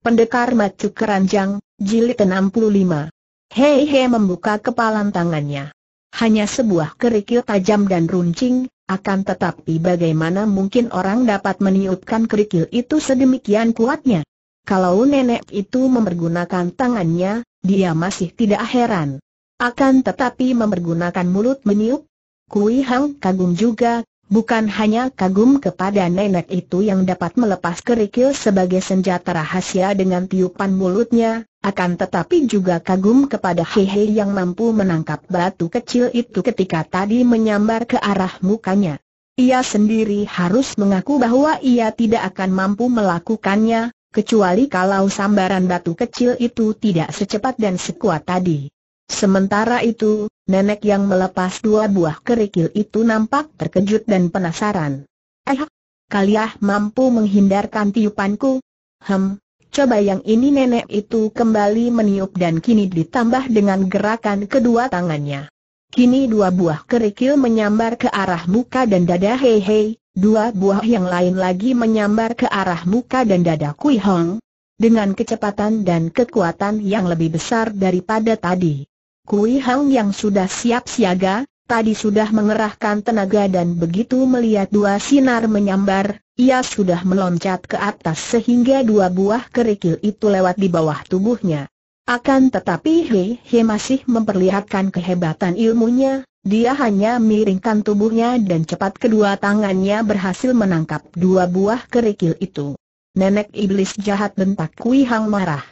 Pendekar Macu Keranjang, Jilid 65. Hei Hei membuka kepalan tangannya. Hanya sebuah kerikil tajam dan runcing, akan tetapi bagaimana mungkin orang dapat meniupkan kerikil itu sedemikian kuatnya? Kalau nenek itu memergunakan tangannya, dia masih tidak heran. Akan tetapi memergunakan mulut meniup? Kui Hang kagum juga, Bukan hanya kagum kepada nenek itu yang dapat melepas kerikil sebagai senjata rahasia dengan tiupan mulutnya, akan tetapi juga kagum kepada Hehe yang mampu menangkap batu kecil itu ketika tadi menyambar ke arah mukanya. Ia sendiri harus mengaku bahwa ia tidak akan mampu melakukannya, kecuali kalau sambaran batu kecil itu tidak secepat dan sekuat tadi. Sementara itu, nenek yang melepas dua buah kerikil itu nampak terkejut dan penasaran. Eh, kalian mampu menghindarkan tiupanku? Hem, coba yang ini nenek itu kembali meniup dan kini ditambah dengan gerakan kedua tangannya. Kini dua buah kerikil menyambar ke arah muka dan dada Hei Hei, dua buah yang lain lagi menyambar ke arah muka dan dada Kui Hong. Dengan kecepatan dan kekuatan yang lebih besar daripada tadi. Kui Hang yang sudah siap siaga, tadi sudah mengerahkan tenaga dan begitu melihat dua sinar menyambar, ia sudah meloncat ke atas sehingga dua buah kerikil itu lewat di bawah tubuhnya. Akan tetapi He He masih memperlihatkan kehebatan ilmunya, dia hanya miringkan tubuhnya dan cepat kedua tangannya berhasil menangkap dua buah kerikil itu. Nenek iblis jahat bentak Kui Hang marah.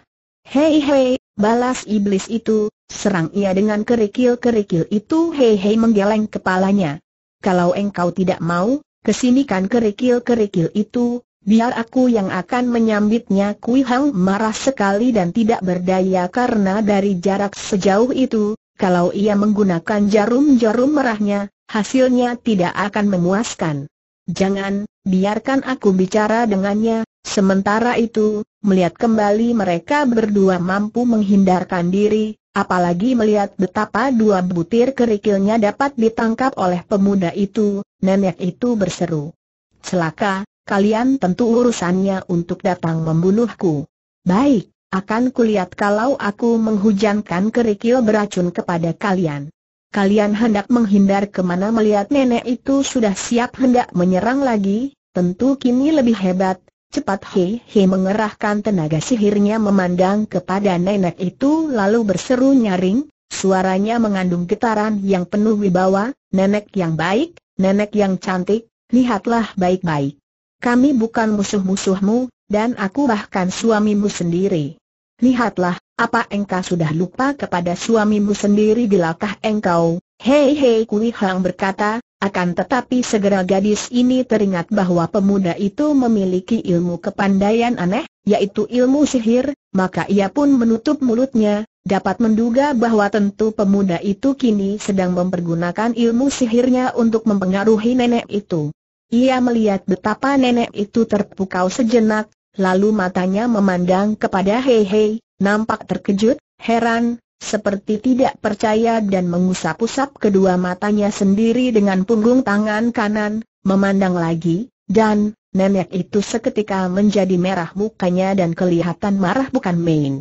Hei hei, balas iblis itu, Serang ia dengan kerikil-kerikil itu hei-hei menggeleng kepalanya. Kalau engkau tidak mau, kesinikan kerikil-kerikil itu, biar aku yang akan menyambitnya Kui Hang marah sekali dan tidak berdaya karena dari jarak sejauh itu, kalau ia menggunakan jarum-jarum merahnya, hasilnya tidak akan memuaskan. Jangan, biarkan aku bicara dengannya, sementara itu, melihat kembali mereka berdua mampu menghindarkan diri, apalagi melihat betapa dua butir kerikilnya dapat ditangkap oleh pemuda itu, nenek itu berseru. Celaka, kalian tentu urusannya untuk datang membunuhku. Baik, akan kulihat kalau aku menghujankan kerikil beracun kepada kalian. Kalian hendak menghindar kemana melihat nenek itu sudah siap hendak menyerang lagi, tentu kini lebih hebat, Cepat Hei Hei mengerahkan tenaga sihirnya memandang kepada nenek itu lalu berseru nyaring, suaranya mengandung getaran yang penuh wibawa, nenek yang baik, nenek yang cantik, lihatlah baik-baik. Kami bukan musuh-musuhmu, dan aku bahkan suamimu sendiri. Lihatlah, apa engkau sudah lupa kepada suamimu sendiri gelakah engkau? Hei hei Kui Hang berkata, akan tetapi segera gadis ini teringat bahwa pemuda itu memiliki ilmu kepandaian aneh, yaitu ilmu sihir, maka ia pun menutup mulutnya, dapat menduga bahwa tentu pemuda itu kini sedang mempergunakan ilmu sihirnya untuk mempengaruhi nenek itu. Ia melihat betapa nenek itu terpukau sejenak, lalu matanya memandang kepada Hei Hei, nampak terkejut, heran, seperti tidak percaya dan mengusap-usap kedua matanya sendiri dengan punggung tangan kanan, memandang lagi, dan, nenek itu seketika menjadi merah mukanya dan kelihatan marah bukan main.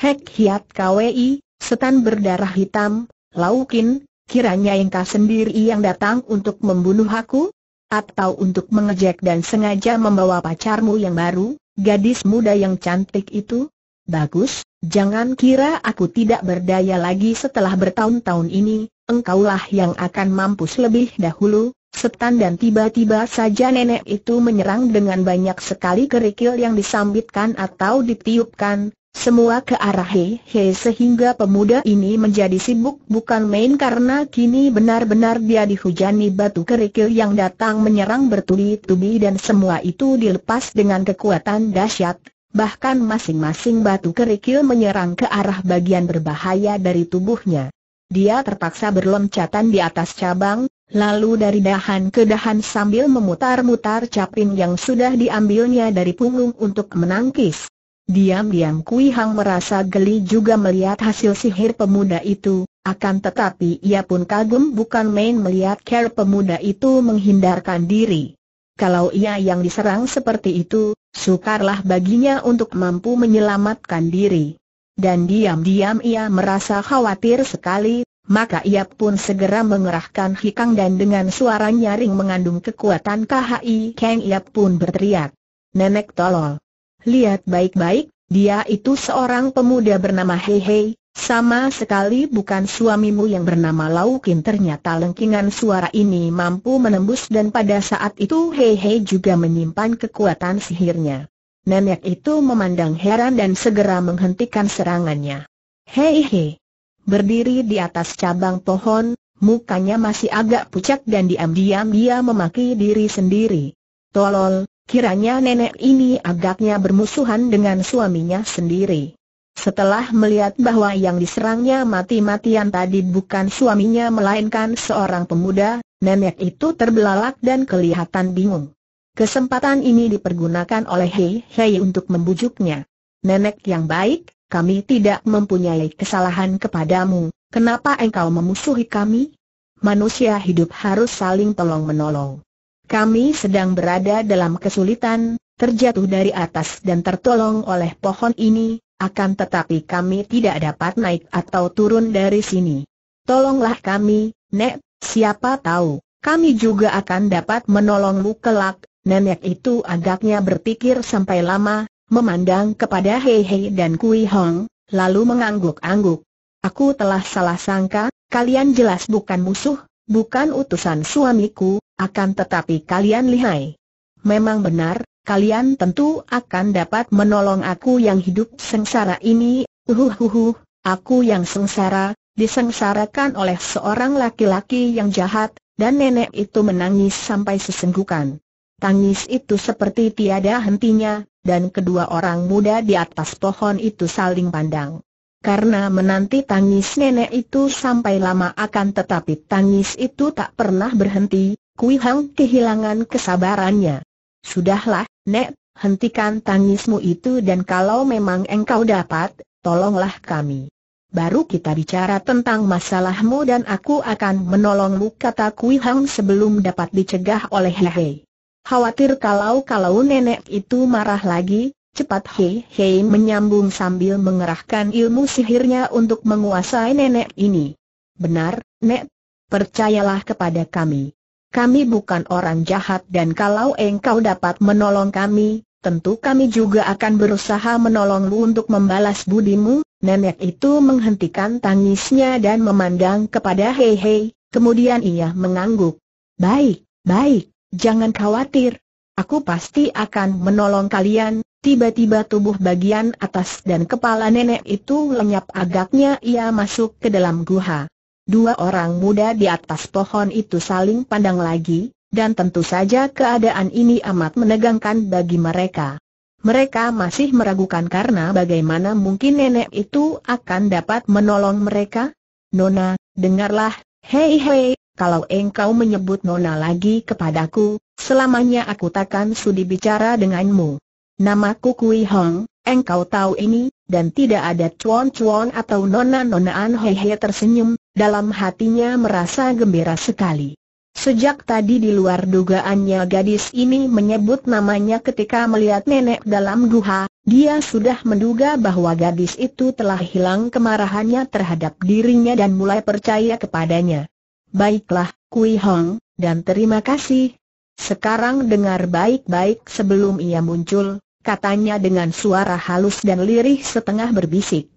Hek hiat KWI, setan berdarah hitam, laukin, kiranya engkau sendiri yang datang untuk membunuh aku? Atau untuk mengejek dan sengaja membawa pacarmu yang baru, gadis muda yang cantik itu? Bagus, jangan kira aku tidak berdaya lagi setelah bertahun-tahun ini, engkaulah yang akan mampus lebih dahulu, setan dan tiba-tiba saja nenek itu menyerang dengan banyak sekali kerikil yang disambitkan atau ditiupkan, semua ke arah Hei sehingga pemuda ini menjadi sibuk bukan main karena kini benar-benar dia dihujani batu kerikil yang datang menyerang bertubi-tubi dan semua itu dilepas dengan kekuatan dahsyat, bahkan masing-masing batu kerikil menyerang ke arah bagian berbahaya dari tubuhnya. Dia terpaksa berloncatan di atas cabang, lalu dari dahan ke dahan sambil memutar-mutar caping yang sudah diambilnya dari punggung untuk menangkis. Diam-diam Kui Hang merasa geli juga melihat hasil sihir pemuda itu, akan tetapi ia pun kagum bukan main melihat care pemuda itu menghindarkan diri. Kalau ia yang diserang seperti itu, Sukarlah baginya untuk mampu menyelamatkan diri. Dan diam-diam ia merasa khawatir sekali, maka ia pun segera mengerahkan hikang dan dengan suara nyaring mengandung kekuatan KHI Kang ia pun berteriak. Nenek tolol. Lihat baik-baik, dia itu seorang pemuda bernama Hei Hei, sama sekali bukan suamimu yang bernama Laukin ternyata lengkingan suara ini mampu menembus dan pada saat itu Hei Hei juga menyimpan kekuatan sihirnya. Nenek itu memandang heran dan segera menghentikan serangannya. Hei Hei! Berdiri di atas cabang pohon, mukanya masih agak pucat dan diam-diam dia memaki diri sendiri. Tolol, kiranya nenek ini agaknya bermusuhan dengan suaminya sendiri. Setelah melihat bahwa yang diserangnya mati-matian tadi bukan suaminya melainkan seorang pemuda, nenek itu terbelalak dan kelihatan bingung. Kesempatan ini dipergunakan oleh Hei Hei untuk membujuknya. Nenek yang baik, kami tidak mempunyai kesalahan kepadamu, kenapa engkau memusuhi kami? Manusia hidup harus saling tolong-menolong. Kami sedang berada dalam kesulitan, terjatuh dari atas dan tertolong oleh pohon ini, akan tetapi kami tidak dapat naik atau turun dari sini. Tolonglah kami, Nek, siapa tahu, kami juga akan dapat menolongmu kelak. Nenek itu agaknya berpikir sampai lama, memandang kepada Hei Hei dan Kui Hong, lalu mengangguk-angguk. Aku telah salah sangka, kalian jelas bukan musuh, bukan utusan suamiku, akan tetapi kalian lihai. Memang benar, kalian tentu akan dapat menolong aku yang hidup sengsara ini, uhuhuhu, aku yang sengsara, disengsarakan oleh seorang laki-laki yang jahat, dan nenek itu menangis sampai sesenggukan. Tangis itu seperti tiada hentinya, dan kedua orang muda di atas pohon itu saling pandang. Karena menanti tangis nenek itu sampai lama akan tetapi tangis itu tak pernah berhenti, Kui Hang kehilangan kesabarannya. Sudahlah, Nek, hentikan tangismu itu dan kalau memang engkau dapat, tolonglah kami. Baru kita bicara tentang masalahmu dan aku akan menolongmu kata Kui Hang sebelum dapat dicegah oleh Hei. Khawatir kalau-kalau nenek itu marah lagi, cepat Hei Hei menyambung sambil mengerahkan ilmu sihirnya untuk menguasai nenek ini. Benar, Nek, percayalah kepada kami. Kami bukan orang jahat dan kalau engkau dapat menolong kami, tentu kami juga akan berusaha menolongmu untuk membalas budimu. Nenek itu menghentikan tangisnya dan memandang kepada Hei Hei, kemudian ia mengangguk. Baik, baik, jangan khawatir. Aku pasti akan menolong kalian. Tiba-tiba tubuh bagian atas dan kepala nenek itu lenyap agaknya ia masuk ke dalam guha. Dua orang muda di atas pohon itu saling pandang lagi, dan tentu saja keadaan ini amat menegangkan bagi mereka. Mereka masih meragukan karena bagaimana mungkin nenek itu akan dapat menolong mereka? Nona, dengarlah, hei hei, kalau engkau menyebut Nona lagi kepadaku, selamanya aku takkan sudi bicara denganmu. Namaku Kui Hong, engkau tahu ini, dan tidak ada cuan-cuan atau nona-nonaan hei hei tersenyum, dalam hatinya merasa gembira sekali. Sejak tadi di luar dugaannya gadis ini menyebut namanya ketika melihat nenek dalam guha, dia sudah menduga bahwa gadis itu telah hilang kemarahannya terhadap dirinya dan mulai percaya kepadanya. Baiklah, Kui Hong, dan terima kasih. Sekarang dengar baik-baik sebelum ia muncul, katanya dengan suara halus dan lirih setengah berbisik.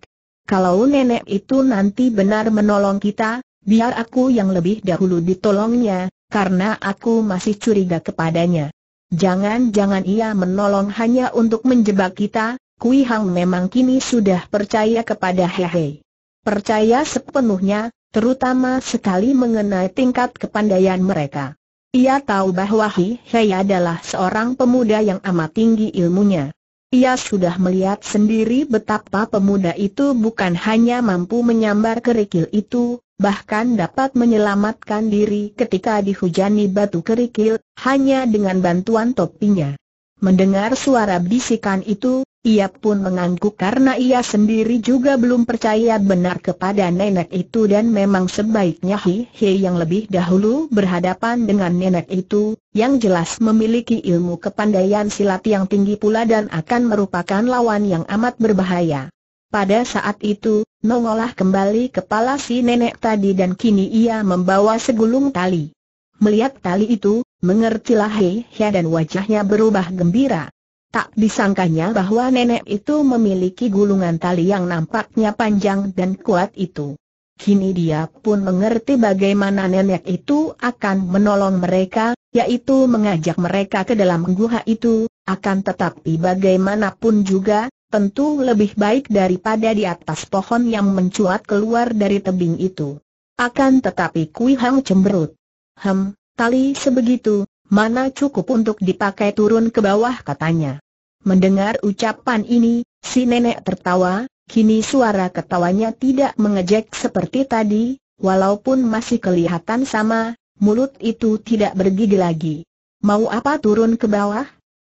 Kalau nenek itu nanti benar menolong kita, biar aku yang lebih dahulu ditolongnya, karena aku masih curiga kepadanya. Jangan-jangan ia menolong hanya untuk menjebak kita, Kui Hang memang kini sudah percaya kepada Hehe. Percaya sepenuhnya, terutama sekali mengenai tingkat kepandaian mereka. Ia tahu bahwa He Hei adalah seorang pemuda yang amat tinggi ilmunya. Ia sudah melihat sendiri betapa pemuda itu bukan hanya mampu menyambar kerikil itu, bahkan dapat menyelamatkan diri ketika dihujani batu kerikil, hanya dengan bantuan topinya. Mendengar suara bisikan itu, ia pun mengangguk karena ia sendiri juga belum percaya benar kepada nenek itu dan memang sebaiknya Hi hi yang lebih dahulu berhadapan dengan nenek itu, yang jelas memiliki ilmu kepandaian silat yang tinggi pula dan akan merupakan lawan yang amat berbahaya. Pada saat itu, nongolah kembali kepala si nenek tadi dan kini ia membawa segulung tali. Melihat tali itu, mengertilah hi hi dan wajahnya berubah gembira. Tak disangkanya bahwa nenek itu memiliki gulungan tali yang nampaknya panjang dan kuat itu. Kini dia pun mengerti bagaimana nenek itu akan menolong mereka, yaitu mengajak mereka ke dalam guha itu, akan tetapi bagaimanapun juga, tentu lebih baik daripada di atas pohon yang mencuat keluar dari tebing itu. Akan tetapi Kui Hang cemberut. Hem, tali sebegitu, mana cukup untuk dipakai turun ke bawah katanya. Mendengar ucapan ini, si nenek tertawa, kini suara ketawanya tidak mengejek seperti tadi, walaupun masih kelihatan sama, mulut itu tidak bergigi lagi. Mau apa turun ke bawah?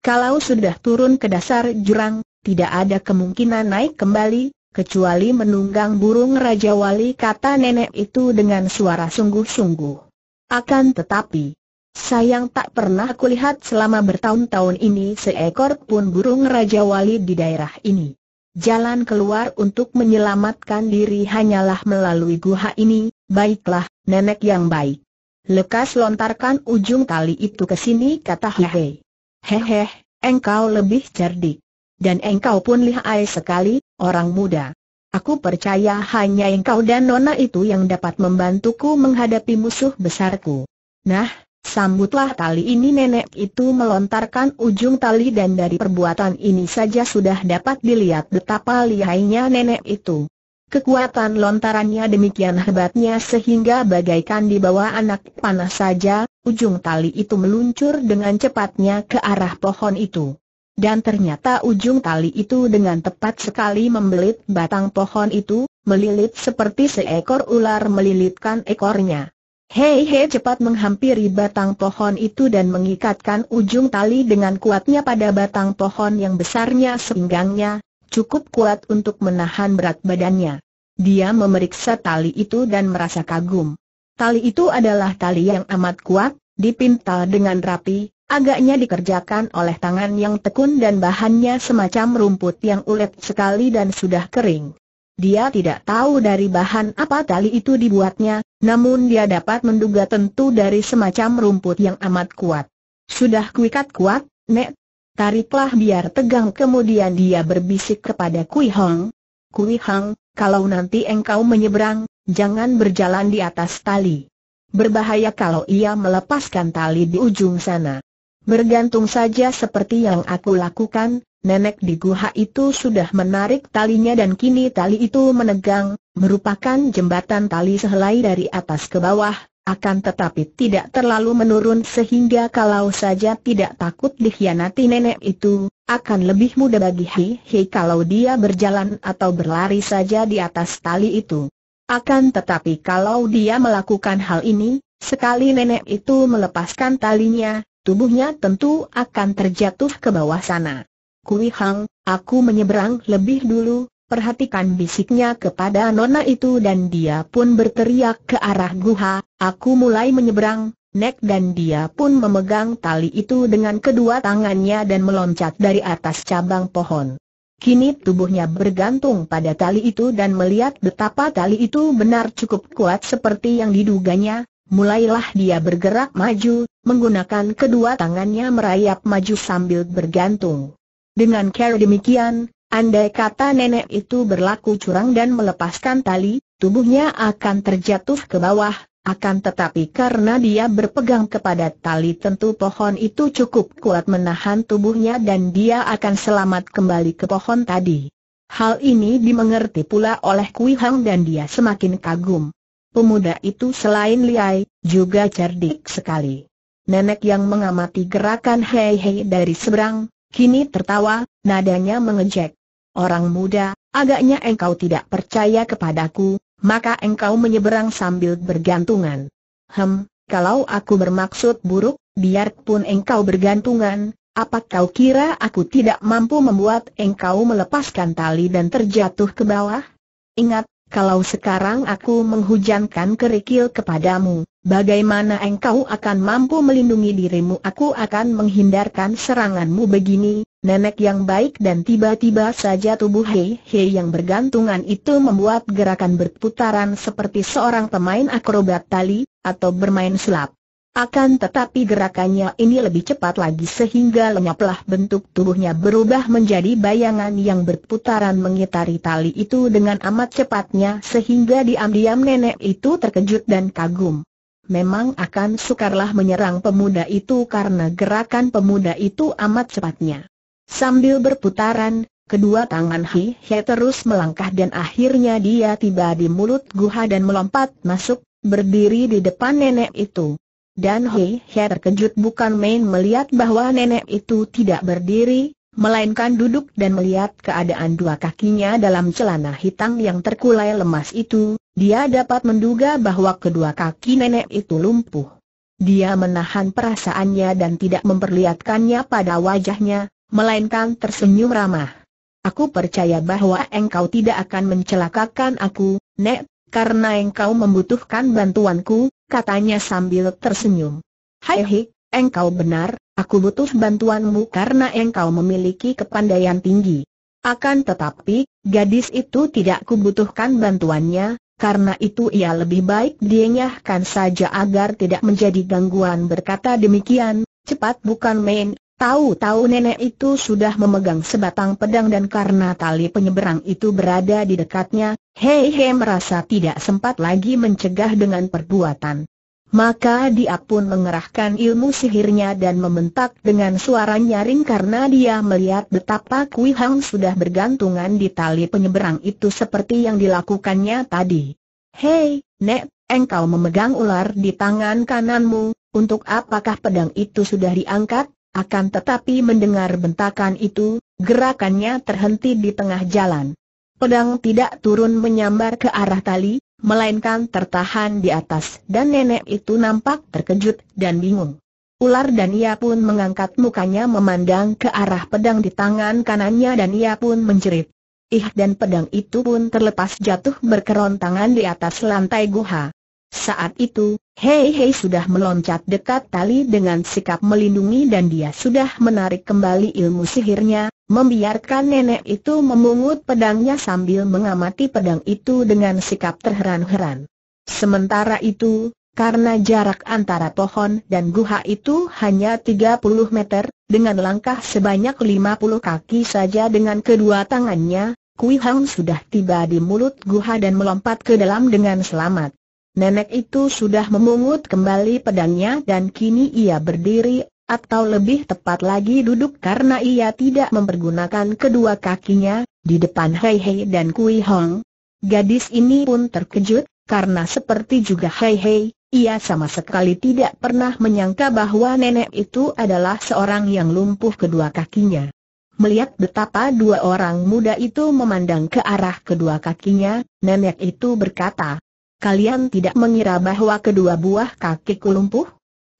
Kalau sudah turun ke dasar jurang, tidak ada kemungkinan naik kembali, kecuali menunggang burung Raja Wali kata nenek itu dengan suara sungguh-sungguh. Akan tetapi, Sayang tak pernah kulihat selama bertahun-tahun ini seekor pun burung Raja Wali di daerah ini. Jalan keluar untuk menyelamatkan diri hanyalah melalui guha ini, baiklah, nenek yang baik. Lekas lontarkan ujung tali itu ke sini kata Hehe. Hehe, engkau lebih cerdik. Dan engkau pun lihai sekali, orang muda. Aku percaya hanya engkau dan Nona itu yang dapat membantuku menghadapi musuh besarku. Nah, Sambutlah tali ini nenek itu melontarkan ujung tali dan dari perbuatan ini saja sudah dapat dilihat betapa lihainya nenek itu. Kekuatan lontarannya demikian hebatnya sehingga bagaikan di bawah anak panah saja, ujung tali itu meluncur dengan cepatnya ke arah pohon itu. Dan ternyata ujung tali itu dengan tepat sekali membelit batang pohon itu, melilit seperti seekor ular melilitkan ekornya. Hei Hei cepat menghampiri batang pohon itu dan mengikatkan ujung tali dengan kuatnya pada batang pohon yang besarnya sepinggangnya, cukup kuat untuk menahan berat badannya. Dia memeriksa tali itu dan merasa kagum. Tali itu adalah tali yang amat kuat, dipintal dengan rapi, agaknya dikerjakan oleh tangan yang tekun dan bahannya semacam rumput yang ulet sekali dan sudah kering. Dia tidak tahu dari bahan apa tali itu dibuatnya, namun dia dapat menduga tentu dari semacam rumput yang amat kuat. Sudah kuikat kuat, Nek. Tariklah biar tegang kemudian dia berbisik kepada Kui Hong. Kui Hong, kalau nanti engkau menyeberang, jangan berjalan di atas tali. Berbahaya kalau ia melepaskan tali di ujung sana. Bergantung saja seperti yang aku lakukan, nenek di guha itu sudah menarik talinya dan kini tali itu menegang, merupakan jembatan tali sehelai dari atas ke bawah, akan tetapi tidak terlalu menurun sehingga kalau saja tidak takut dikhianati nenek itu, akan lebih mudah bagi Hi hei kalau dia berjalan atau berlari saja di atas tali itu. Akan tetapi kalau dia melakukan hal ini, sekali nenek itu melepaskan talinya, tubuhnya tentu akan terjatuh ke bawah sana. Kui Hang, aku menyeberang lebih dulu, perhatikan bisiknya kepada nona itu dan dia pun berteriak ke arah Guha, aku mulai menyeberang, Nek dan dia pun memegang tali itu dengan kedua tangannya dan meloncat dari atas cabang pohon. Kini tubuhnya bergantung pada tali itu dan melihat betapa tali itu benar cukup kuat seperti yang diduganya, mulailah dia bergerak maju, menggunakan kedua tangannya merayap maju sambil bergantung. Dengan cara demikian, andai kata nenek itu berlaku curang dan melepaskan tali, tubuhnya akan terjatuh ke bawah, akan tetapi karena dia berpegang kepada tali tentu pohon itu cukup kuat menahan tubuhnya dan dia akan selamat kembali ke pohon tadi. Hal ini dimengerti pula oleh Kui Hang dan dia semakin kagum. Pemuda itu selain liai, juga cerdik sekali. Nenek yang mengamati gerakan Hei Hei dari seberang, kini tertawa, nadanya mengejek. Orang muda, agaknya engkau tidak percaya kepadaku, maka engkau menyeberang sambil bergantungan. Hem, kalau aku bermaksud buruk, biarpun engkau bergantungan, apa kau kira aku tidak mampu membuat engkau melepaskan tali dan terjatuh ke bawah? Ingat, kalau sekarang aku menghujankan kerikil kepadamu, Bagaimana engkau akan mampu melindungi dirimu? Aku akan menghindarkan seranganmu begini, nenek yang baik dan tiba-tiba saja tubuh Hei Hei yang bergantungan itu membuat gerakan berputaran seperti seorang pemain akrobat tali, atau bermain selap. Akan tetapi gerakannya ini lebih cepat lagi sehingga lenyaplah bentuk tubuhnya berubah menjadi bayangan yang berputaran mengitari tali itu dengan amat cepatnya sehingga diam-diam nenek itu terkejut dan kagum memang akan sukarlah menyerang pemuda itu karena gerakan pemuda itu amat cepatnya. Sambil berputaran, kedua tangan Hi He terus melangkah dan akhirnya dia tiba di mulut guha dan melompat masuk, berdiri di depan nenek itu. Dan Hi He terkejut bukan main melihat bahwa nenek itu tidak berdiri, melainkan duduk dan melihat keadaan dua kakinya dalam celana hitam yang terkulai lemas itu, dia dapat menduga bahwa kedua kaki nenek itu lumpuh. Dia menahan perasaannya dan tidak memperlihatkannya pada wajahnya, melainkan tersenyum ramah. Aku percaya bahwa engkau tidak akan mencelakakan aku, Nek, karena engkau membutuhkan bantuanku, katanya sambil tersenyum. Hai engkau benar, Aku butuh bantuanmu karena engkau memiliki kepandaian tinggi. Akan tetapi, gadis itu tidak kubutuhkan bantuannya, karena itu ia lebih baik dienyahkan saja agar tidak menjadi gangguan berkata demikian, cepat bukan main, tahu-tahu nenek itu sudah memegang sebatang pedang dan karena tali penyeberang itu berada di dekatnya, Hei Hei merasa tidak sempat lagi mencegah dengan perbuatan maka dia pun mengerahkan ilmu sihirnya dan membentak dengan suara nyaring karena dia melihat betapa Kui Hang sudah bergantungan di tali penyeberang itu seperti yang dilakukannya tadi. Hei, Nek, engkau memegang ular di tangan kananmu, untuk apakah pedang itu sudah diangkat? Akan tetapi mendengar bentakan itu, gerakannya terhenti di tengah jalan. Pedang tidak turun menyambar ke arah tali, melainkan tertahan di atas dan nenek itu nampak terkejut dan bingung. Ular dan ia pun mengangkat mukanya memandang ke arah pedang di tangan kanannya dan ia pun menjerit. Ih dan pedang itu pun terlepas jatuh berkerontangan di atas lantai guha. Saat itu, Hei Hei sudah meloncat dekat tali dengan sikap melindungi dan dia sudah menarik kembali ilmu sihirnya, membiarkan nenek itu memungut pedangnya sambil mengamati pedang itu dengan sikap terheran-heran. Sementara itu, karena jarak antara pohon dan guha itu hanya 30 meter, dengan langkah sebanyak 50 kaki saja dengan kedua tangannya, Kui Hang sudah tiba di mulut guha dan melompat ke dalam dengan selamat nenek itu sudah memungut kembali pedangnya dan kini ia berdiri, atau lebih tepat lagi duduk karena ia tidak mempergunakan kedua kakinya, di depan Hei Hei dan Kui Hong. Gadis ini pun terkejut, karena seperti juga Hei Hei, ia sama sekali tidak pernah menyangka bahwa nenek itu adalah seorang yang lumpuh kedua kakinya. Melihat betapa dua orang muda itu memandang ke arah kedua kakinya, nenek itu berkata, kalian tidak mengira bahwa kedua buah kakiku lumpuh?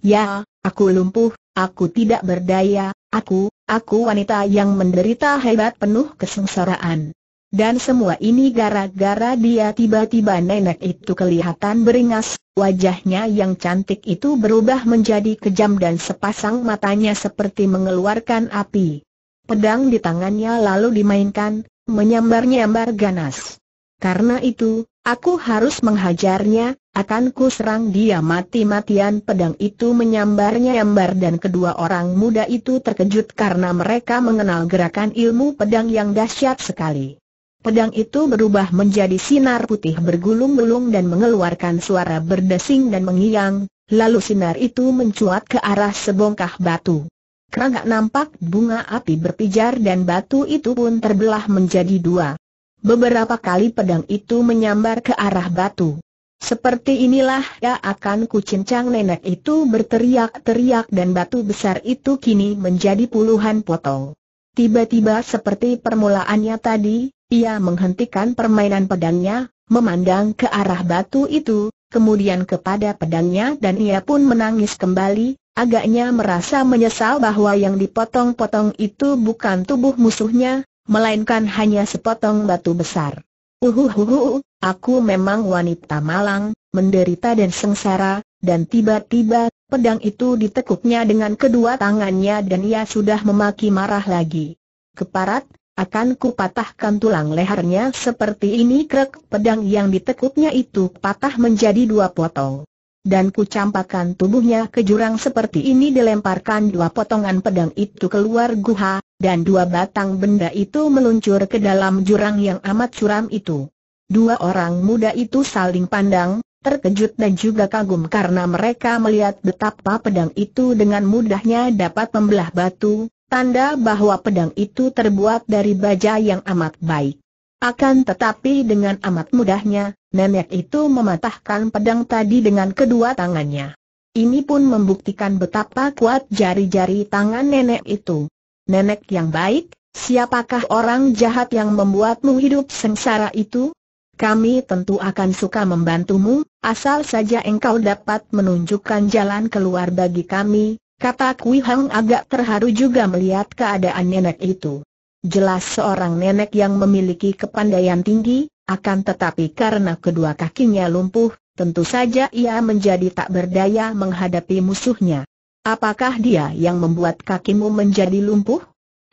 Ya, aku lumpuh, aku tidak berdaya, aku, aku wanita yang menderita hebat penuh kesengsaraan. Dan semua ini gara-gara dia tiba-tiba nenek itu kelihatan beringas, wajahnya yang cantik itu berubah menjadi kejam dan sepasang matanya seperti mengeluarkan api. Pedang di tangannya lalu dimainkan, menyambar-nyambar ganas. Karena itu, aku harus menghajarnya, akan ku serang dia mati-matian pedang itu menyambar-nyambar dan kedua orang muda itu terkejut karena mereka mengenal gerakan ilmu pedang yang dahsyat sekali. Pedang itu berubah menjadi sinar putih bergulung-gulung dan mengeluarkan suara berdesing dan mengiang, lalu sinar itu mencuat ke arah sebongkah batu. Kerangka nampak bunga api berpijar dan batu itu pun terbelah menjadi dua. Beberapa kali pedang itu menyambar ke arah batu. Seperti inilah ya akan kucincang nenek itu berteriak-teriak dan batu besar itu kini menjadi puluhan potong. Tiba-tiba seperti permulaannya tadi, ia menghentikan permainan pedangnya, memandang ke arah batu itu, kemudian kepada pedangnya dan ia pun menangis kembali, agaknya merasa menyesal bahwa yang dipotong-potong itu bukan tubuh musuhnya, melainkan hanya sepotong batu besar. Uhuhuhu, aku memang wanita malang, menderita dan sengsara, dan tiba-tiba, pedang itu ditekuknya dengan kedua tangannya dan ia sudah memaki marah lagi. Keparat, akan kupatahkan tulang lehernya seperti ini krek pedang yang ditekuknya itu patah menjadi dua potong dan kucampakan tubuhnya ke jurang seperti ini dilemparkan dua potongan pedang itu keluar guha, dan dua batang benda itu meluncur ke dalam jurang yang amat curam itu. Dua orang muda itu saling pandang, terkejut dan juga kagum karena mereka melihat betapa pedang itu dengan mudahnya dapat membelah batu, tanda bahwa pedang itu terbuat dari baja yang amat baik. Akan tetapi dengan amat mudahnya, nenek itu mematahkan pedang tadi dengan kedua tangannya. Ini pun membuktikan betapa kuat jari-jari tangan nenek itu. Nenek yang baik, siapakah orang jahat yang membuatmu hidup sengsara itu? Kami tentu akan suka membantumu, asal saja engkau dapat menunjukkan jalan keluar bagi kami, kata Kui Hang agak terharu juga melihat keadaan nenek itu. Jelas seorang nenek yang memiliki kepandaian tinggi, akan tetapi karena kedua kakinya lumpuh, tentu saja ia menjadi tak berdaya menghadapi musuhnya. Apakah dia yang membuat kakimu menjadi lumpuh?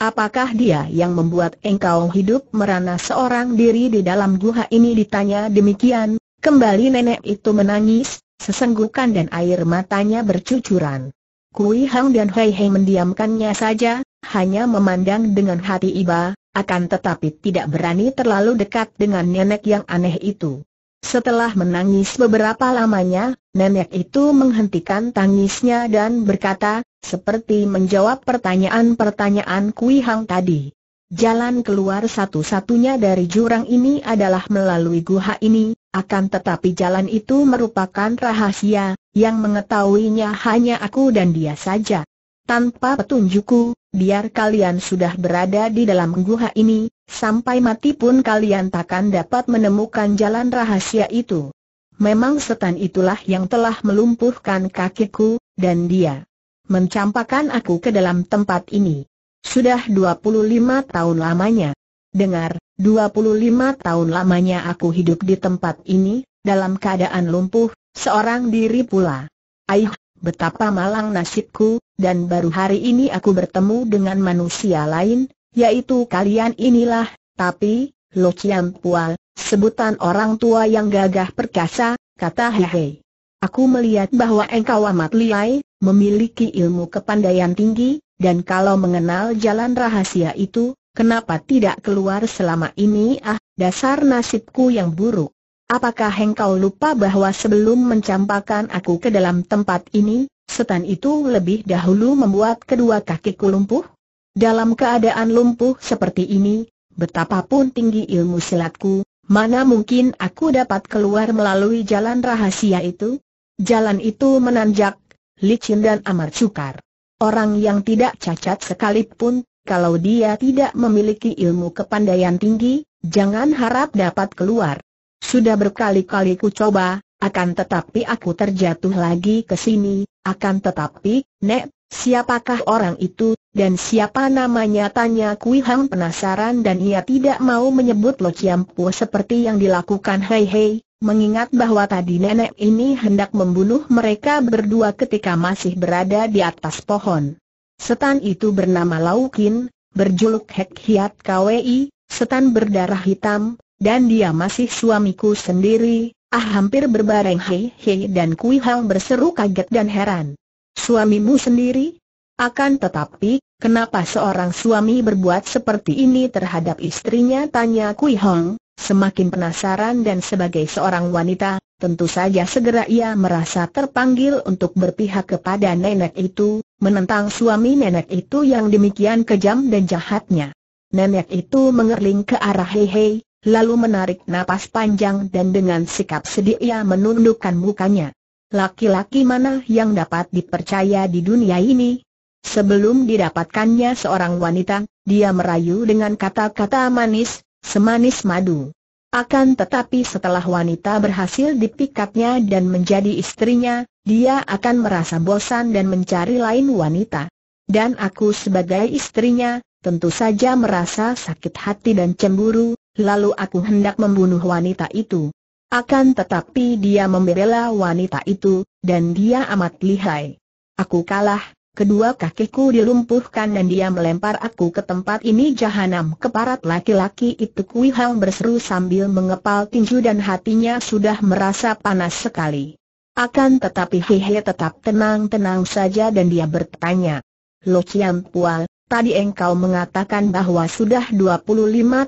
Apakah dia yang membuat engkau hidup merana seorang diri di dalam guha ini ditanya demikian, kembali nenek itu menangis, sesenggukan dan air matanya bercucuran. Kui Hang dan Hei Hei mendiamkannya saja, hanya memandang dengan hati iba, akan tetapi tidak berani terlalu dekat dengan nenek yang aneh itu. Setelah menangis beberapa lamanya, nenek itu menghentikan tangisnya dan berkata, seperti menjawab pertanyaan-pertanyaan Kui Hang tadi. Jalan keluar satu-satunya dari jurang ini adalah melalui guha ini, akan tetapi jalan itu merupakan rahasia, yang mengetahuinya hanya aku dan dia saja. Tanpa petunjukku, biar kalian sudah berada di dalam guha ini, sampai mati pun kalian takkan dapat menemukan jalan rahasia itu. Memang setan itulah yang telah melumpuhkan kakiku, dan dia mencampakkan aku ke dalam tempat ini. Sudah 25 tahun lamanya. Dengar, 25 tahun lamanya aku hidup di tempat ini, dalam keadaan lumpuh, seorang diri pula. Aih, betapa malang nasibku, dan baru hari ini aku bertemu dengan manusia lain, yaitu kalian inilah, tapi, Lo Chiam Pual, sebutan orang tua yang gagah perkasa, kata Hehe. Aku melihat bahwa engkau amat liai, memiliki ilmu kepandaian tinggi, dan kalau mengenal jalan rahasia itu, kenapa tidak keluar selama ini ah, dasar nasibku yang buruk. Apakah engkau lupa bahwa sebelum mencampakkan aku ke dalam tempat ini, setan itu lebih dahulu membuat kedua kakiku lumpuh? Dalam keadaan lumpuh seperti ini, betapapun tinggi ilmu silatku, mana mungkin aku dapat keluar melalui jalan rahasia itu? Jalan itu menanjak, licin dan amat sukar. Orang yang tidak cacat sekalipun, kalau dia tidak memiliki ilmu kepandaian tinggi, jangan harap dapat keluar. Sudah berkali-kali ku coba, akan tetapi aku terjatuh lagi ke sini, akan tetapi, Nek, siapakah orang itu, dan siapa namanya tanya Kui Hang penasaran dan ia tidak mau menyebut Lo Chiam Po seperti yang dilakukan Hei Hei, mengingat bahwa tadi nenek ini hendak membunuh mereka berdua ketika masih berada di atas pohon. Setan itu bernama Laukin, berjuluk Hek Hiat Kwi, setan berdarah hitam, dan dia masih suamiku sendiri, ah hampir berbareng hei hei dan Kui Hang berseru kaget dan heran. Suamimu sendiri? Akan tetapi, kenapa seorang suami berbuat seperti ini terhadap istrinya tanya Kui Hong, semakin penasaran dan sebagai seorang wanita, tentu saja segera ia merasa terpanggil untuk berpihak kepada nenek itu, menentang suami nenek itu yang demikian kejam dan jahatnya. Nenek itu mengerling ke arah Hei Hei, lalu menarik napas panjang dan dengan sikap sedih ia menundukkan mukanya. Laki-laki mana yang dapat dipercaya di dunia ini? Sebelum didapatkannya seorang wanita, dia merayu dengan kata-kata manis, semanis madu. Akan tetapi setelah wanita berhasil dipikatnya dan menjadi istrinya, dia akan merasa bosan dan mencari lain wanita. Dan aku sebagai istrinya, tentu saja merasa sakit hati dan cemburu, lalu aku hendak membunuh wanita itu. Akan tetapi dia membela wanita itu, dan dia amat lihai. Aku kalah, kedua kakiku dilumpuhkan dan dia melempar aku ke tempat ini jahanam keparat laki-laki itu Kui Hang berseru sambil mengepal tinju dan hatinya sudah merasa panas sekali. Akan tetapi Hehe tetap tenang-tenang saja dan dia bertanya. Lo Chiang Pual, Tadi engkau mengatakan bahwa sudah 25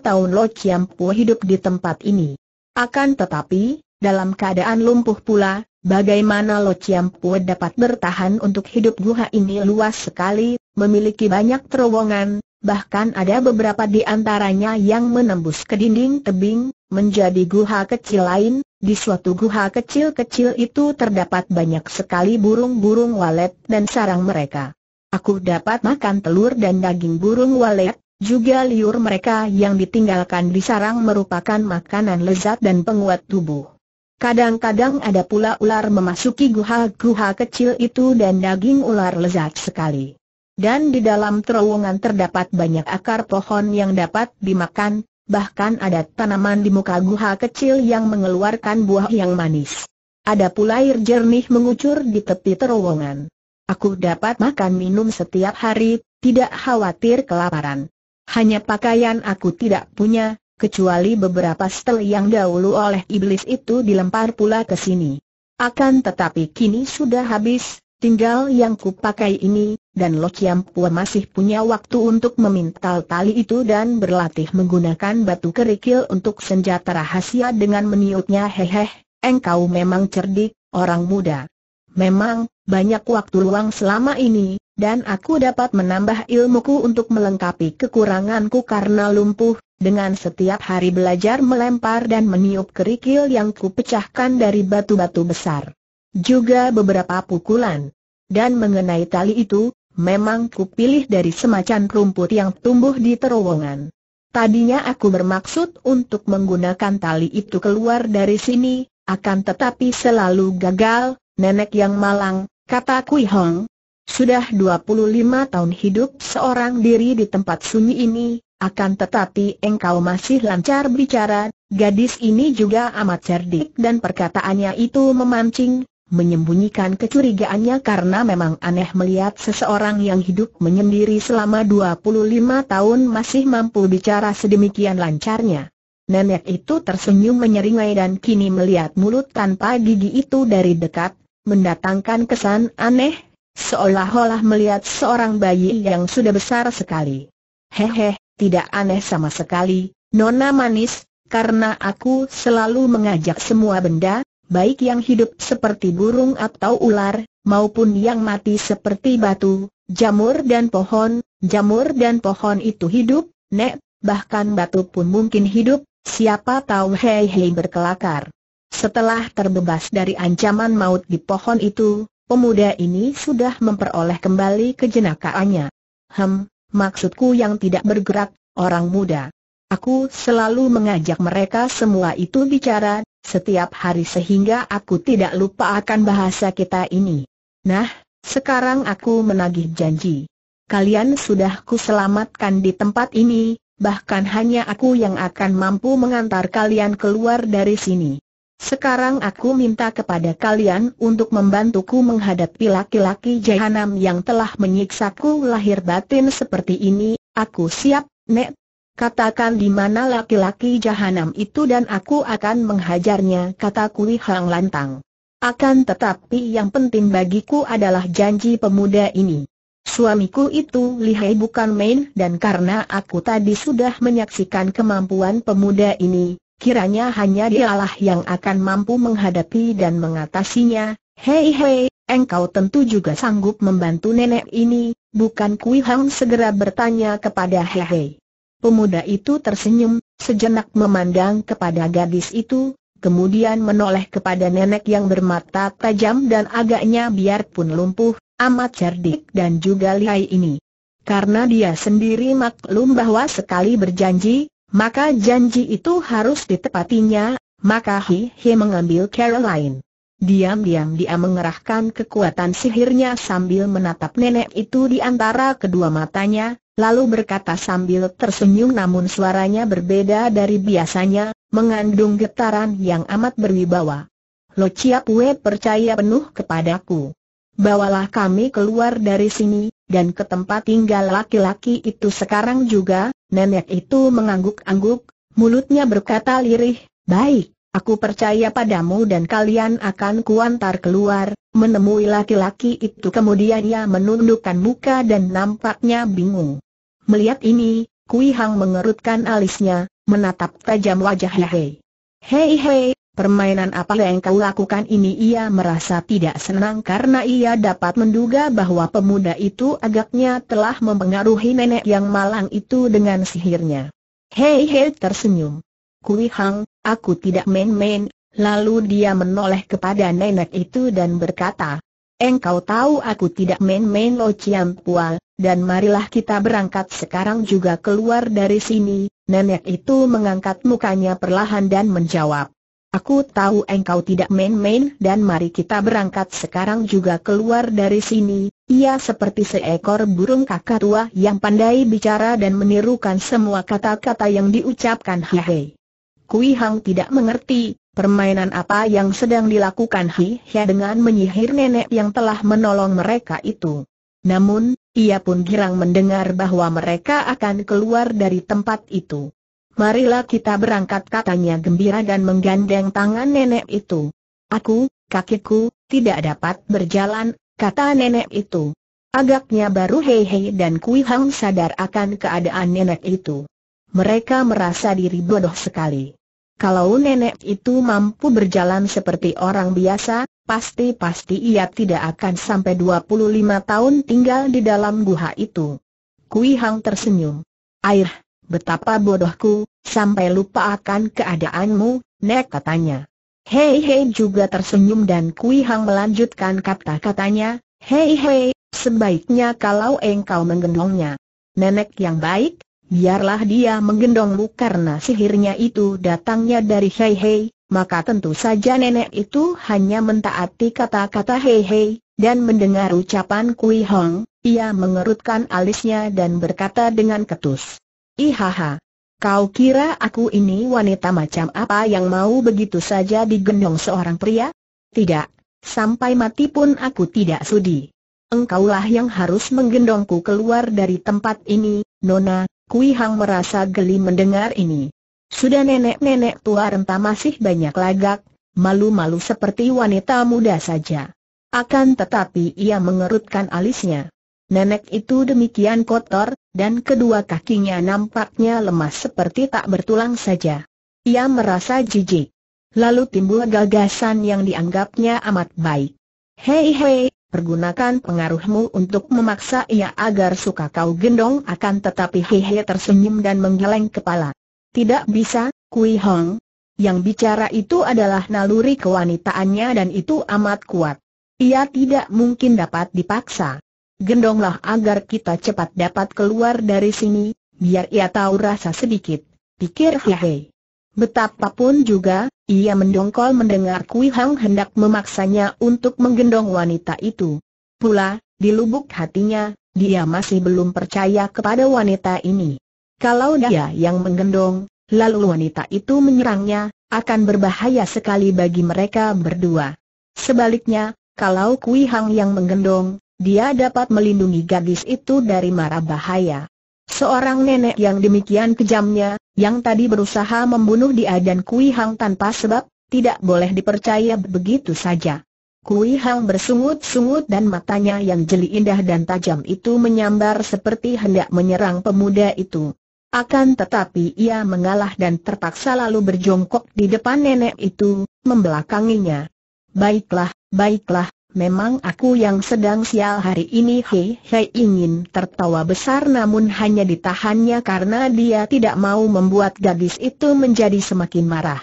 tahun Lo Chiam Pu hidup di tempat ini. Akan tetapi, dalam keadaan lumpuh pula, bagaimana Lo Chiam dapat bertahan untuk hidup guha ini luas sekali, memiliki banyak terowongan, bahkan ada beberapa di antaranya yang menembus ke dinding tebing, menjadi guha kecil lain, di suatu guha kecil-kecil itu terdapat banyak sekali burung-burung walet dan sarang mereka. Aku dapat makan telur dan daging burung walet, juga liur mereka yang ditinggalkan di sarang merupakan makanan lezat dan penguat tubuh. Kadang-kadang ada pula ular memasuki guha-guha kecil itu dan daging ular lezat sekali. Dan di dalam terowongan terdapat banyak akar pohon yang dapat dimakan, bahkan ada tanaman di muka guha kecil yang mengeluarkan buah yang manis. Ada pula air jernih mengucur di tepi terowongan. Aku dapat makan minum setiap hari, tidak khawatir kelaparan. Hanya pakaian aku tidak punya, kecuali beberapa setel yang dahulu oleh iblis itu dilempar pula ke sini. Akan tetapi kini sudah habis, tinggal yang kupakai ini, dan Lo Chiam Pua masih punya waktu untuk memintal tali itu dan berlatih menggunakan batu kerikil untuk senjata rahasia dengan meniupnya Hehehe, engkau memang cerdik, orang muda. Memang, banyak waktu luang selama ini, dan aku dapat menambah ilmuku untuk melengkapi kekuranganku karena lumpuh, dengan setiap hari belajar melempar dan meniup kerikil yang kupecahkan dari batu-batu besar. Juga beberapa pukulan. Dan mengenai tali itu, memang kupilih dari semacam rumput yang tumbuh di terowongan. Tadinya aku bermaksud untuk menggunakan tali itu keluar dari sini, akan tetapi selalu gagal, nenek yang malang, kata Kui Hong. Sudah 25 tahun hidup seorang diri di tempat sunyi ini, akan tetapi engkau masih lancar bicara, gadis ini juga amat cerdik dan perkataannya itu memancing, menyembunyikan kecurigaannya karena memang aneh melihat seseorang yang hidup menyendiri selama 25 tahun masih mampu bicara sedemikian lancarnya. Nenek itu tersenyum menyeringai dan kini melihat mulut tanpa gigi itu dari dekat, mendatangkan kesan aneh, seolah-olah melihat seorang bayi yang sudah besar sekali. Hehe, tidak aneh sama sekali, Nona manis, karena aku selalu mengajak semua benda, baik yang hidup seperti burung atau ular, maupun yang mati seperti batu, jamur dan pohon, jamur dan pohon itu hidup, nek, bahkan batu pun mungkin hidup, siapa tahu hei hei berkelakar. Setelah terbebas dari ancaman maut di pohon itu, pemuda ini sudah memperoleh kembali kejenakaannya. Hem, maksudku yang tidak bergerak, orang muda. Aku selalu mengajak mereka semua itu bicara, setiap hari sehingga aku tidak lupa akan bahasa kita ini. Nah, sekarang aku menagih janji. Kalian sudah selamatkan di tempat ini, bahkan hanya aku yang akan mampu mengantar kalian keluar dari sini. Sekarang aku minta kepada kalian untuk membantuku menghadapi laki-laki jahanam yang telah menyiksaku lahir batin seperti ini, aku siap, Nek. Katakan di mana laki-laki jahanam itu dan aku akan menghajarnya, kata Kui Hang lantang. Akan tetapi yang penting bagiku adalah janji pemuda ini. Suamiku itu lihai bukan main dan karena aku tadi sudah menyaksikan kemampuan pemuda ini, Kiranya hanya dialah yang akan mampu menghadapi dan mengatasinya. Hei hei, engkau tentu juga sanggup membantu nenek ini, bukan Kui Hang segera bertanya kepada Hei Hei. Pemuda itu tersenyum, sejenak memandang kepada gadis itu, kemudian menoleh kepada nenek yang bermata tajam dan agaknya biarpun lumpuh, amat cerdik dan juga lihai ini. Karena dia sendiri maklum bahwa sekali berjanji, maka janji itu harus ditepatinya, maka Hi He mengambil Caroline. Diam-diam dia mengerahkan kekuatan sihirnya sambil menatap nenek itu di antara kedua matanya, lalu berkata sambil tersenyum namun suaranya berbeda dari biasanya, mengandung getaran yang amat berwibawa. Lo Chiap Wei percaya penuh kepadaku. Bawalah kami keluar dari sini, dan ke tempat tinggal laki-laki itu sekarang juga, Nenek itu mengangguk-angguk, mulutnya berkata lirih, baik, aku percaya padamu dan kalian akan kuantar keluar, menemui laki-laki itu kemudian ia menundukkan muka dan nampaknya bingung. Melihat ini, Kui Hang mengerutkan alisnya, menatap tajam wajah Hei Hei. Hei Hei, Permainan apa yang kau lakukan ini ia merasa tidak senang karena ia dapat menduga bahwa pemuda itu agaknya telah mempengaruhi nenek yang malang itu dengan sihirnya. Hei hei tersenyum. Kui Hang, aku tidak main-main, lalu dia menoleh kepada nenek itu dan berkata, Engkau tahu aku tidak main-main Lo Ciam Pual, dan marilah kita berangkat sekarang juga keluar dari sini, nenek itu mengangkat mukanya perlahan dan menjawab. Aku tahu engkau tidak main-main dan mari kita berangkat sekarang juga keluar dari sini. Ia seperti seekor burung kakak tua yang pandai bicara dan menirukan semua kata-kata yang diucapkan Hei. Kui Hang tidak mengerti, permainan apa yang sedang dilakukan Hi Hei dengan menyihir nenek yang telah menolong mereka itu. Namun, ia pun girang mendengar bahwa mereka akan keluar dari tempat itu. Marilah kita berangkat katanya gembira dan menggandeng tangan nenek itu. Aku, kakiku, tidak dapat berjalan, kata nenek itu. Agaknya baru Hei Hei dan Kui Hang sadar akan keadaan nenek itu. Mereka merasa diri bodoh sekali. Kalau nenek itu mampu berjalan seperti orang biasa, pasti-pasti ia tidak akan sampai 25 tahun tinggal di dalam guha itu. Kui Hang tersenyum. Air, Betapa bodohku, sampai lupa akan keadaanmu, Nek katanya. Hei Hei juga tersenyum dan Kui Hang melanjutkan kata-katanya, Hei Hei, sebaiknya kalau engkau menggendongnya. Nenek yang baik, biarlah dia menggendongmu karena sihirnya itu datangnya dari Hei Hei, maka tentu saja nenek itu hanya mentaati kata-kata Hei Hei, dan mendengar ucapan Kui Hong, ia mengerutkan alisnya dan berkata dengan ketus. Ihaha. Kau kira aku ini wanita macam apa yang mau begitu saja digendong seorang pria? Tidak, sampai mati pun aku tidak sudi. Engkaulah yang harus menggendongku keluar dari tempat ini, Nona, Kui Hang merasa geli mendengar ini. Sudah nenek-nenek tua renta masih banyak lagak, malu-malu seperti wanita muda saja. Akan tetapi ia mengerutkan alisnya nenek itu demikian kotor, dan kedua kakinya nampaknya lemas seperti tak bertulang saja. Ia merasa jijik. Lalu timbul gagasan yang dianggapnya amat baik. Hei hei, pergunakan pengaruhmu untuk memaksa ia agar suka kau gendong akan tetapi Hehe tersenyum dan menggeleng kepala. Tidak bisa, Kui Hong. Yang bicara itu adalah naluri kewanitaannya dan itu amat kuat. Ia tidak mungkin dapat dipaksa. Gendonglah agar kita cepat dapat keluar dari sini, biar ia tahu rasa sedikit, pikir Hei. Betapapun juga, ia mendongkol mendengar Kui Hang hendak memaksanya untuk menggendong wanita itu. Pula, di lubuk hatinya, dia masih belum percaya kepada wanita ini. Kalau dia yang menggendong, lalu wanita itu menyerangnya, akan berbahaya sekali bagi mereka berdua. Sebaliknya, kalau Kui Hang yang menggendong, dia dapat melindungi gadis itu dari marah bahaya. Seorang nenek yang demikian kejamnya, yang tadi berusaha membunuh dia dan Kui Hang tanpa sebab, tidak boleh dipercaya begitu saja. Kui Hang bersungut-sungut dan matanya yang jeli indah dan tajam itu menyambar seperti hendak menyerang pemuda itu. Akan tetapi ia mengalah dan terpaksa lalu berjongkok di depan nenek itu, membelakanginya. Baiklah, baiklah, Memang aku yang sedang sial hari ini Hei ingin tertawa besar namun hanya ditahannya karena dia tidak mau membuat gadis itu menjadi semakin marah.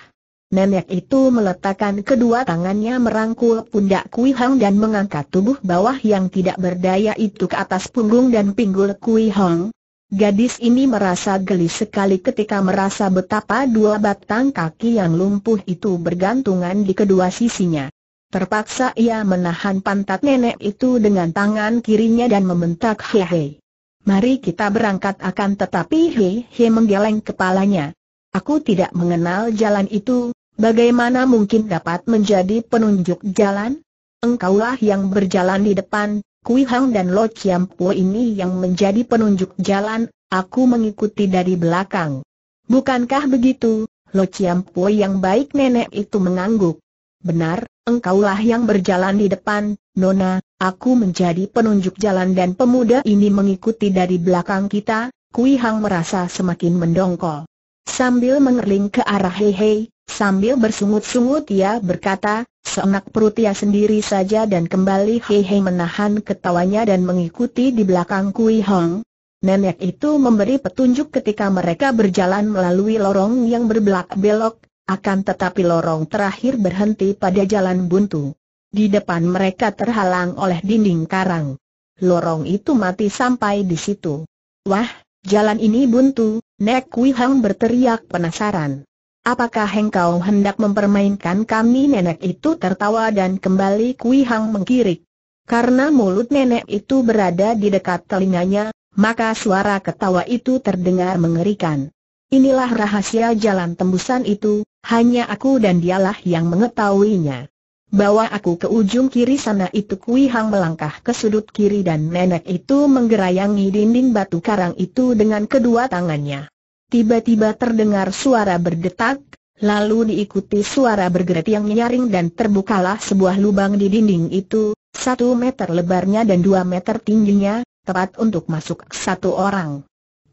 Nenek itu meletakkan kedua tangannya merangkul pundak Kui Hong dan mengangkat tubuh bawah yang tidak berdaya itu ke atas punggung dan pinggul Kui Hong. Gadis ini merasa geli sekali ketika merasa betapa dua batang kaki yang lumpuh itu bergantungan di kedua sisinya. Terpaksa ia menahan pantat nenek itu dengan tangan kirinya dan membentak hehe. Mari kita berangkat akan tetapi hehe menggeleng kepalanya. Aku tidak mengenal jalan itu, bagaimana mungkin dapat menjadi penunjuk jalan? Engkaulah yang berjalan di depan, Kui Hang dan Lo Chiam Po ini yang menjadi penunjuk jalan, aku mengikuti dari belakang. Bukankah begitu, Lo Chiam Po yang baik nenek itu mengangguk. Benar, engkaulah yang berjalan di depan, Nona, aku menjadi penunjuk jalan dan pemuda ini mengikuti dari belakang kita, Kui Hang merasa semakin mendongkol. Sambil mengerling ke arah Hei Hei, sambil bersungut-sungut ia berkata, seenak perut ia sendiri saja dan kembali Hei Hei menahan ketawanya dan mengikuti di belakang Kui Hang. Nenek itu memberi petunjuk ketika mereka berjalan melalui lorong yang berbelak-belok, akan tetapi lorong terakhir berhenti pada jalan buntu. Di depan mereka terhalang oleh dinding karang. Lorong itu mati sampai di situ. Wah, jalan ini buntu, Nek Kui Hang berteriak penasaran. Apakah engkau hendak mempermainkan kami nenek itu tertawa dan kembali Kui Hang mengkirik. Karena mulut nenek itu berada di dekat telinganya, maka suara ketawa itu terdengar mengerikan. Inilah rahasia jalan tembusan itu, hanya aku dan dialah yang mengetahuinya. Bawa aku ke ujung kiri sana itu Kui Hang melangkah ke sudut kiri dan nenek itu menggerayangi dinding batu karang itu dengan kedua tangannya. Tiba-tiba terdengar suara berdetak, lalu diikuti suara bergerak yang nyaring dan terbukalah sebuah lubang di dinding itu, satu meter lebarnya dan dua meter tingginya, tepat untuk masuk satu orang.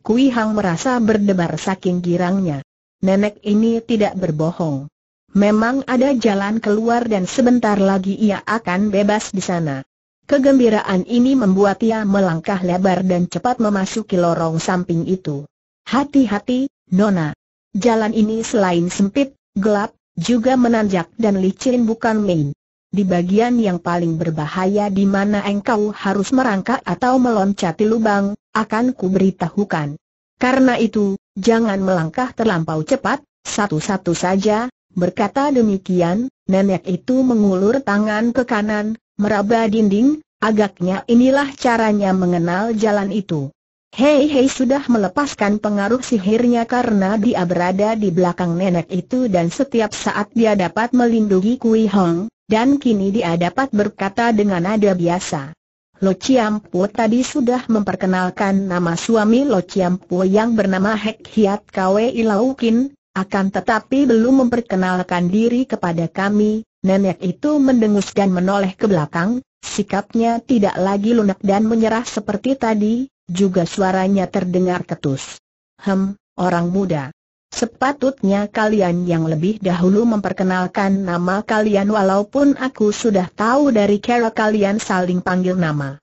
Kui Hang merasa berdebar saking girangnya nenek ini tidak berbohong. Memang ada jalan keluar dan sebentar lagi ia akan bebas di sana. Kegembiraan ini membuat ia melangkah lebar dan cepat memasuki lorong samping itu. Hati-hati, Nona. Jalan ini selain sempit, gelap, juga menanjak dan licin bukan main. Di bagian yang paling berbahaya di mana engkau harus merangkak atau meloncati lubang, akan kuberitahukan. Karena itu, jangan melangkah terlampau cepat, satu-satu saja, berkata demikian, nenek itu mengulur tangan ke kanan, meraba dinding, agaknya inilah caranya mengenal jalan itu. Hei Hei sudah melepaskan pengaruh sihirnya karena dia berada di belakang nenek itu dan setiap saat dia dapat melindungi Kui Hong, dan kini dia dapat berkata dengan nada biasa. Lo Po tadi sudah memperkenalkan nama suami Lo Po yang bernama Hek Hiat Kwe Ilaukin, akan tetapi belum memperkenalkan diri kepada kami, nenek itu mendengus dan menoleh ke belakang, sikapnya tidak lagi lunak dan menyerah seperti tadi, juga suaranya terdengar ketus. Hem, orang muda. Sepatutnya kalian yang lebih dahulu memperkenalkan nama kalian walaupun aku sudah tahu dari cara kalian saling panggil nama.